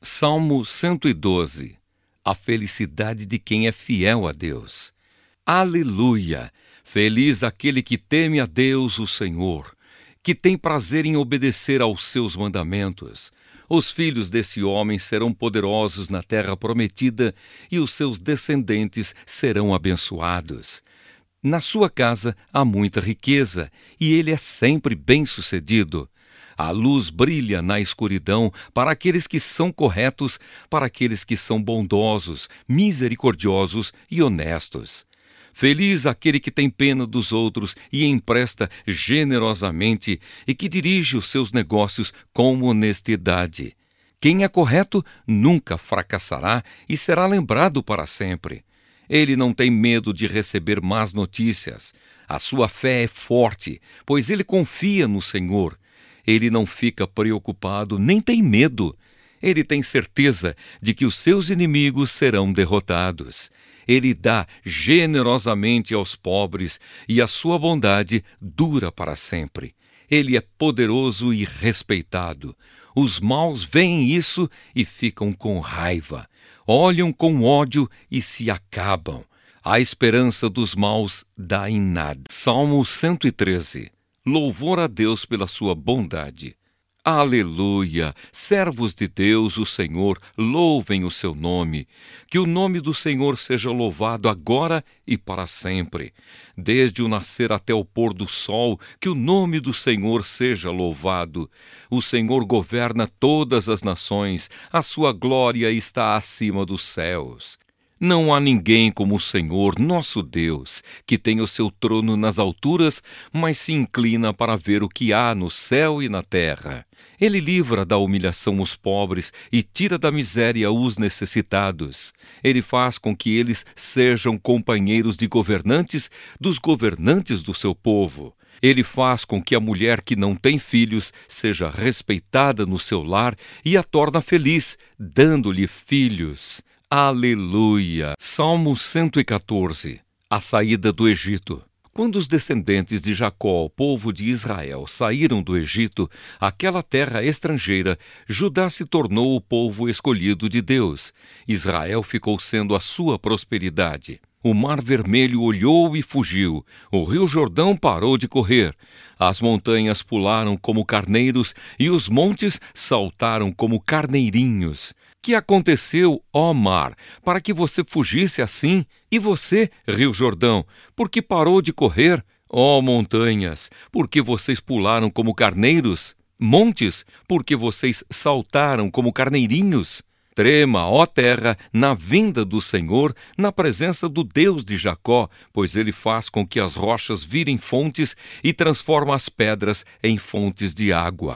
Salmo 112 A felicidade de quem é fiel a Deus. Aleluia! Feliz aquele que teme a Deus, o Senhor, que tem prazer em obedecer aos seus mandamentos. Os filhos desse homem serão poderosos na terra prometida e os seus descendentes serão abençoados. Na sua casa há muita riqueza e ele é sempre bem-sucedido. A luz brilha na escuridão para aqueles que são corretos, para aqueles que são bondosos, misericordiosos e honestos. Feliz aquele que tem pena dos outros e empresta generosamente e que dirige os seus negócios com honestidade. Quem é correto nunca fracassará e será lembrado para sempre. Ele não tem medo de receber más notícias. A sua fé é forte, pois ele confia no Senhor. Ele não fica preocupado, nem tem medo. Ele tem certeza de que os seus inimigos serão derrotados. Ele dá generosamente aos pobres e a sua bondade dura para sempre. Ele é poderoso e respeitado. Os maus veem isso e ficam com raiva, olham com ódio e se acabam. A esperança dos maus dá em nada. Salmo 113 Louvor a Deus pela sua bondade. Aleluia! Servos de Deus, o Senhor, louvem o seu nome. Que o nome do Senhor seja louvado agora e para sempre. Desde o nascer até o pôr do sol, que o nome do Senhor seja louvado. O Senhor governa todas as nações, a sua glória está acima dos céus. Não há ninguém como o Senhor, nosso Deus, que tem o seu trono nas alturas, mas se inclina para ver o que há no céu e na terra. Ele livra da humilhação os pobres e tira da miséria os necessitados. Ele faz com que eles sejam companheiros de governantes dos governantes do seu povo. Ele faz com que a mulher que não tem filhos seja respeitada no seu lar e a torna feliz, dando-lhe filhos. Aleluia! Salmo 114 A saída do Egito. Quando os descendentes de Jacó, o povo de Israel, saíram do Egito, aquela terra estrangeira, Judá se tornou o povo escolhido de Deus. Israel ficou sendo a sua prosperidade. O Mar Vermelho olhou e fugiu. O Rio Jordão parou de correr. As montanhas pularam como carneiros e os montes saltaram como carneirinhos. Que aconteceu, ó mar, para que você fugisse assim? E você, Rio Jordão, porque parou de correr? Ó montanhas, porque vocês pularam como carneiros? Montes, porque vocês saltaram como carneirinhos? Trema, ó terra, na vinda do Senhor, na presença do Deus de Jacó, pois ele faz com que as rochas virem fontes e transforma as pedras em fontes de água.